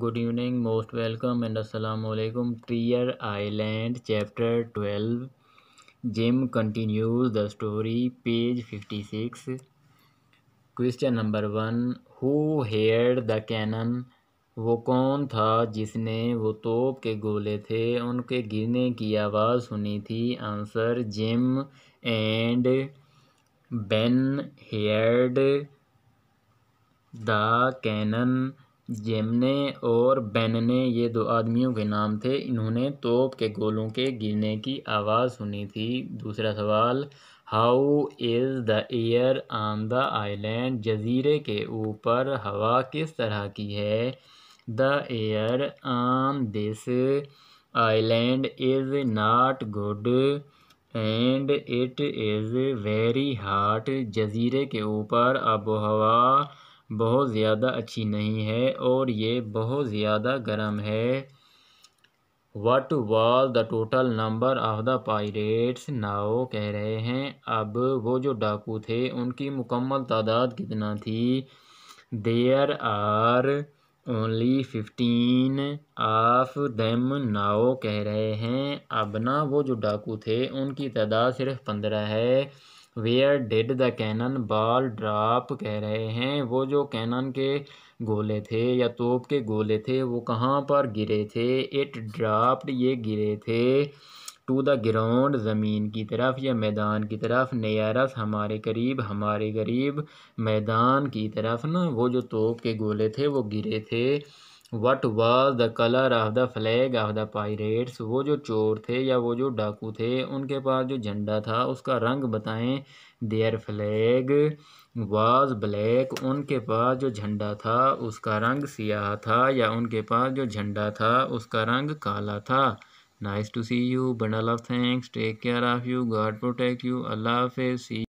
good evening most welcome and असलकुम treasure island chapter twelve Jim continues the story page fifty six question number one who hear the cannon वो कौन था जिसने वो तोप के गोले थे उनके गिरने की आवाज़ सुनी थी answer Jim and Ben heard the cannon जेमने और बेन ये दो आदमियों के नाम थे इन्होंने तोप के गोलों के गिरने की आवाज़ सुनी थी दूसरा सवाल how is the air on the island जजीरे के ऊपर हवा किस तरह की है the air on this island is not good and it is very hot जजीरे के ऊपर आबो हवा बहुत ज़्यादा अच्छी नहीं है और ये बहुत ज़्यादा गर्म है what was the total number of the pirates now कह रहे हैं अब वो जो डाकू थे उनकी मुकम्मल तादाद कितना थी there are only fifteen of them now कह रहे हैं अब ना वो जो डाकू थे उनकी तादाद सिर्फ पंद्रह है where did the cannon ball drop कह रहे हैं वो जो कैनन के गोले थे या तोप के गोले थे वो कहाँ पर गिरे थे इट ड्राप्ड ये गिरे थे टू द ग्राउंड ज़मीन की तरफ या मैदान की तरफ नियरस हमारे करीब हमारे करीब मैदान की तरफ ना वो जो तोप के गोले थे वो गिरे थे what was the colour of the flag of the pirates वो जो चोर थे या वो जो डाकू थे उनके पास जो झंडा था उसका रंग बताएं देयर फ्लैग वाज ब्लैक उनके पास जो झंडा था उसका रंग सियाह था या उनके पास जो झंडा था उसका रंग काला था nice to see you bundle of thanks take care of you God protect you Allah हाफिज सी